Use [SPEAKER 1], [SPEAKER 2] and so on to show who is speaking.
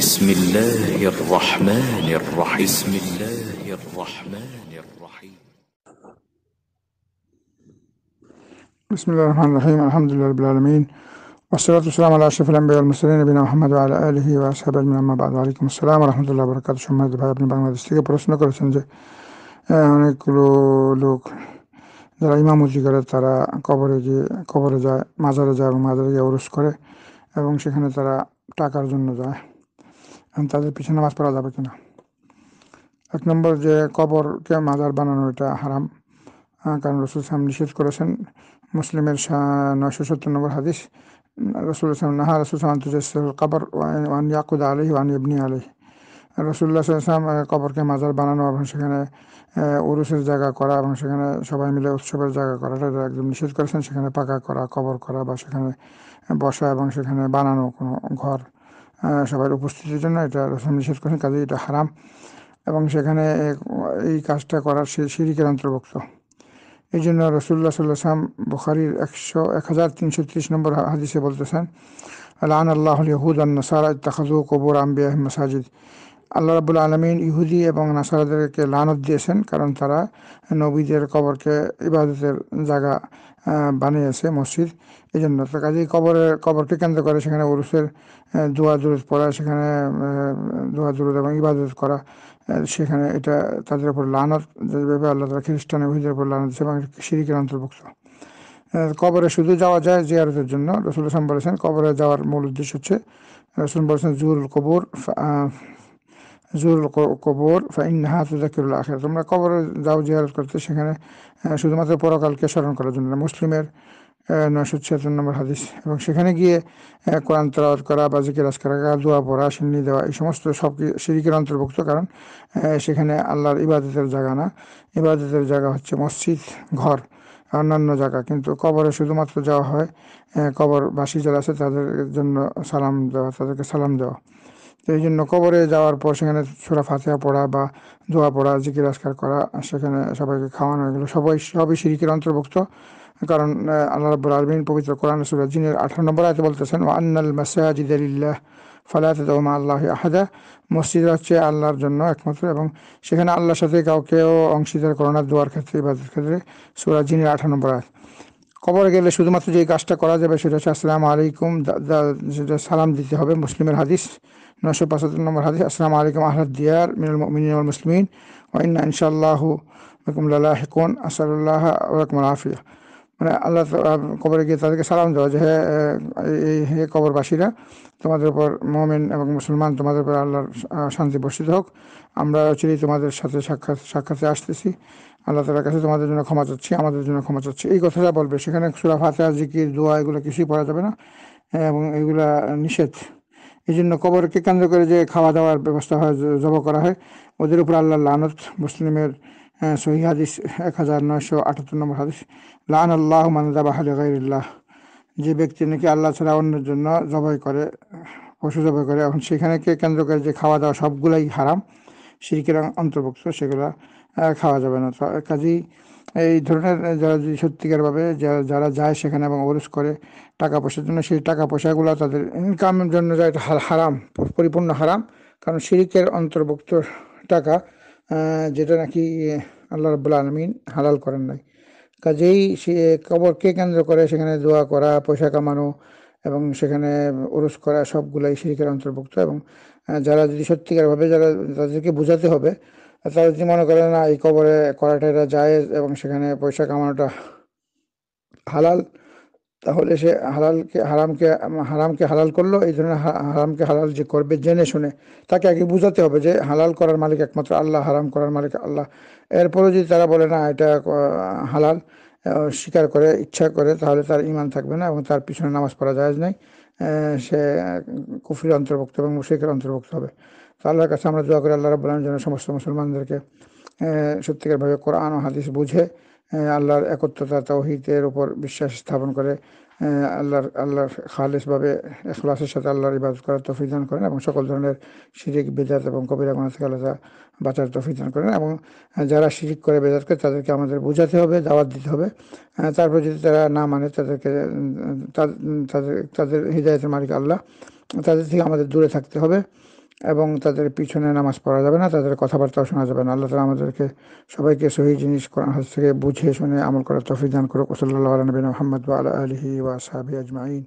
[SPEAKER 1] بسم الله الرحمن الرحيم بسم الله الرحمن الرحيم بسم الله الرحمن الرحيم الحمد لله رب العالمين والصلاة والسلام على أشرف الأنبياء والمرسلين نبينا محمد وعلى آله وأصحابه أجمعين أما بعد وعليكم السلام ورحمة الله وبركاته شو بهاي ابن بغداد استيقظ بروس পড়াশোনা سنجي أنا آه، كلو لوك যারা ইমামতি করে তারা কবরে যে কবরে যায় মাজারে যায় এবং মাজারে গিয়ে ওরস করে এবং সেখানে তারা টাকার জন্য যায় তাদের পিছনে নামাজ পড়া যাবে কিনা এক নম্বর যে কবরকে মাজার বানানো এটা হারাম কারণ রসুল সাহেব নিষেধ করেছেন মুসলিমের নয়শো সত্তর নম্বর হাদিস রসুল ইসলাম নাহা রসুল সালাম কবর ওয়ান ইয়াকুদ আলহি ওয়ান ইবনি আলহি রসুল্লাহ সাল্লাম কবরকে মাজার বানানো এবং সেখানে উরুসের জায়গা করা এবং সেখানে সবাই মিলে উৎসবের জায়গা করাটা একদম নিষেধ করেছেন সেখানে পাকা করা কবর করা বা সেখানে বসা এবং সেখানে বানানো কোনো ঘর সবার উপস্থিতির জন্য এটা রসুল নিষেধ করেন কাজে এটা হারাম এবং সেখানে এই কাজটা করার সে সিরিকের অন্তর্ভুক্ত এই জন্য রসুল্লাহ সাল্লাম বুখারির একশো এক হাজার তিনশো ত্রিশ নম্বর হাদিসে বলতেছেন আল্লাহ আল্লাহ ইহুদ আন্নসারা ইত্তাখাজু কবুর আম্বিয়া সাজিদ আল্লাহ রাবুল আলমিন ইহুদি এবং নাসারাদেরকে লানত দিয়েছেন কারণ তারা নবীদের কবরকে ইবাদতের জায়গা বানিয়েছে মসজিদ এই জন্য তো কাজেই কবরের কবরকে কেন্দ্র করে সেখানে উরুসের দোয়া দুরুদ পড়া সেখানে দোয়া দুরুদ এবং ইবাদত করা সেখানে এটা তাদের উপর লানত যেভাবে আল্লাহ তালা খ্রিস্টান ইহুদের উপর লানত এবং সিরিকের অন্তর্ভুক্ত কবরে শুধু যাওয়া যায় জিয়ারতের জন্য রসুল হাসান বলেছেন কবরে যাওয়ার মূল উদ্দেশ্য হচ্ছে রসুল বলেছেন জুরুল কবর জুরুল কবর ফাইনহা তুজাকির আখের তোমরা কবরে যাও জিয়ারত করতে সেখানে শুধুমাত্র পরকালকে স্মরণ করার জন্য মুসলিমের নয়শো ছিয়াত্তর নম্বর হাদিস এবং সেখানে গিয়ে কোরআন তলাওয়াত করা বা জিকির আজ করা দোয়া পড়া সিন্নি দেওয়া এই সমস্ত সব সিরিকের অন্তর্ভুক্ত কারণ সেখানে আল্লাহর ইবাদতের জায়গা না ইবাদতের জায়গা হচ্ছে মসজিদ ঘর অন্যান্য জায়গা কিন্তু কবরে শুধুমাত্র যাওয়া হয় বাসী যারা আছে তাদের জন্য সালাম দেওয়া তাদেরকে সালাম দেওয়া তো এই জন্য কবরে যাওয়ার পর সেখানে সুরা ফাতিহা পড়া বা দোয়া পড়া জিকির রাজকার করা সেখানে সবাইকে খাওয়ানো এগুলো সবাই সবই সিরিকের অন্তর্ভুক্ত কারণ আল্লাহ রব্বুল আলমিন পবিত্র কোরআন সুরা জিনের আঠারো নম্বর আয়তে বলতেছেন আন্নাল মাসাজিদ আলিল্লাহ ফালাত দৌমা আল্লাহ আহাদা মসজিদ হচ্ছে আল্লাহর জন্য একমাত্র এবং সেখানে আল্লাহর সাথে কাউকেও অংশীদার করোনা দোয়ার ক্ষেত্রে ইবাদের ক্ষেত্রে সুরা জিনের আঠারো নম্বর আয়ত কবর গেলে শুধুমাত্র যে কাজটা করা যাবে সেটা হচ্ছে আসসালামু আলাইকুম সালাম দিতে হবে মুসলিমের হাদিস নশো পঁচাত্তর নম্বর হাদিস আসসালামু আলাইকুম আহলাদ দিয়ার মিনাল মিনিন মুসলিমিন ওয়াইন্না ইনশাআল্লাহ বেকুম লালাহিকুন আসাল্লাহ ওরকম আফিয়া মানে আল্লাহ কবরে গিয়ে তাদেরকে সালাম দেওয়া যে হ্যাঁ হে কবরবাসীরা তোমাদের উপর মোমেন এবং মুসলমান তোমাদের উপর আল্লাহর শান্তি বসিত হোক আমরা চিরই তোমাদের সাথে সাক্ষাৎ সাক্ষাতে আসতেছি আল্লাহ তালার কাছে তোমাদের জন্য ক্ষমা চাচ্ছি আমাদের জন্য ক্ষমা চাচ্ছি এই কথাটা বলবে সেখানে সুরা ফাতে জিকির দোয়া এগুলো কিছুই পড়া যাবে না হ্যাঁ, এবং এগুলা নিষেধ এই জন্য কবরকে কেন্দ্র করে যে খাওয়া দাওয়ার ব্যবস্থা হয় জব করা হয় ওদের উপর আল্লাহ লানত মুসলিমের সহি হাদিস এক হাজার নয়শো আটাত্তর নম্বর হাদিস লান আল্লাহ মানদাবাহ গাইল্লাহ যে ব্যক্তি নাকি আল্লাহ ছাড়া অন্যের জন্য জবাই করে পশু জবাই করে এখন সেখানেকে কেন্দ্র করে যে খাওয়া দাওয়া সবগুলাই হারাম সিরিকের অন্তর্ভুক্ত সেগুলো খাওয়া যাবে না কাজেই এই ধরনের যারা যদি সত্যিকারভাবে যারা যারা যায় সেখানে এবং অবরোধ করে টাকা পয়সার জন্য সেই টাকা পয়সাগুলো তাদের ইনকামের জন্য যা হারাম পরিপূর্ণ হারাম কারণ শিরিকের অন্তর্ভুক্ত টাকা যেটা নাকি আল্লাহ রবুল্লা আলমিন হালাল করেন নাই কাজেই সে কবরকে কেন্দ্র করে সেখানে দোয়া করা পয়সা কামানো এবং সেখানে ওরস করা সবগুলাই শিরিকের অন্তর্ভুক্ত এবং যারা যদি সত্যিকারভাবে যারা তাদেরকে বোঝাতে হবে তারা আচ্ছা, যদি মনে করেন না এই কবরে করাটা এটা জায়েজ এবং সেখানে পয়সা কামানোটা হালাল তাহলে সে হালালকে হারামকে হারামকে হালাল করলো এই ধরনের হারামকে হালাল যে করবে জেনে শুনে তাকে আগে বুঝাতে হবে যে হালাল করার মালিক একমাত্র আল্লাহ হারাম করার মালিক আল্লাহ এরপরে যদি তারা বলে না এটা হালাল স্বীকার করে ইচ্ছা করে তাহলে তার ইমান থাকবে না এবং তার পিছনে নামাজ পড়া যায় নাই সে কুফির অন্তর্ভুক্ত এবং মুশিকের অন্তর্ভুক্ত হবে আল্লাহর কাছে আমরা দোয়া করি আল্লাহ রবুল্লাহ যেন সমস্ত মুসলমানদেরকে সত্যিকারভাবে কোরআন ও হাদিস বুঝে আল্লাহর একত্রতা তৌহিদের উপর বিশ্বাস স্থাপন করে আল্লাহর আল্লাহর খালিসভাবে এখলাসের সাথে আল্লাহর ইবাদত করার তফিক দান করেন এবং সকল ধরনের শিরিক বেদাত এবং কবিরা গোনা থেকে আলাদা বাঁচার তফিক দান করেন এবং যারা শিরিক করে বেদাত করে তাদেরকে আমাদের বোঝাতে হবে দাওয়াত দিতে হবে তারপর যদি তারা না মানে তাদেরকে তাদের তাদের হৃদায়তের মালিক আল্লাহ তাদের থেকে আমাদের দূরে থাকতে হবে এবং তাদের পিছনে নামাজ পড়া যাবে না তাদের কথাবার্তাও শোনা যাবে না আল্লাহ তালা আমাদেরকে সবাইকে সহি জিনিস হাত থেকে বুঝে শুনে আমল করার তফিদান করুক ওসল্লা আলী মোহাম্মদ আলহি ওয়াসাবি আজমাইন